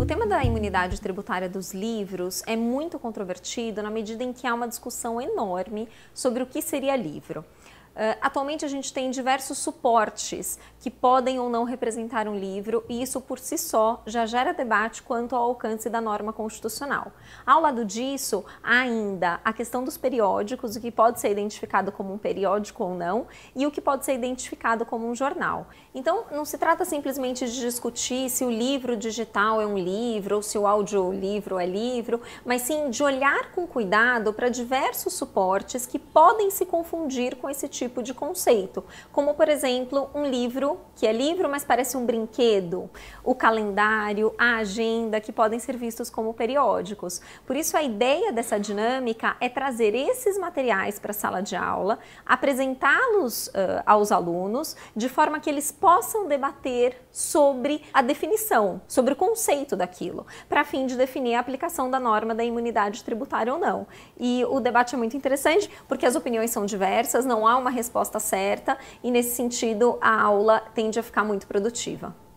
O tema da imunidade tributária dos livros é muito controvertido na medida em que há uma discussão enorme sobre o que seria livro. Ah, atualmente a gente tem diversos suportes que podem ou não representar um livro e isso por si só já gera debate quanto ao alcance da norma constitucional. Ao lado disso, há ainda a questão dos periódicos, o que pode ser identificado como um periódico ou não e o que pode ser identificado como um jornal. Então, não se trata simplesmente de discutir se o livro digital é um livro ou se o audiolivro é livro, mas sim de olhar com cuidado para diversos suportes que podem se confundir com esse tipo tipo de conceito, como por exemplo um livro que é livro, mas parece um brinquedo, o calendário, a agenda, que podem ser vistos como periódicos. Por isso, a ideia dessa dinâmica é trazer esses materiais para a sala de aula, apresentá-los uh, aos alunos, de forma que eles possam debater sobre a definição, sobre o conceito daquilo, para fim de definir a aplicação da norma da imunidade tributária ou não. E o debate é muito interessante porque as opiniões são diversas, não há uma resposta certa e nesse sentido a aula tende a ficar muito produtiva.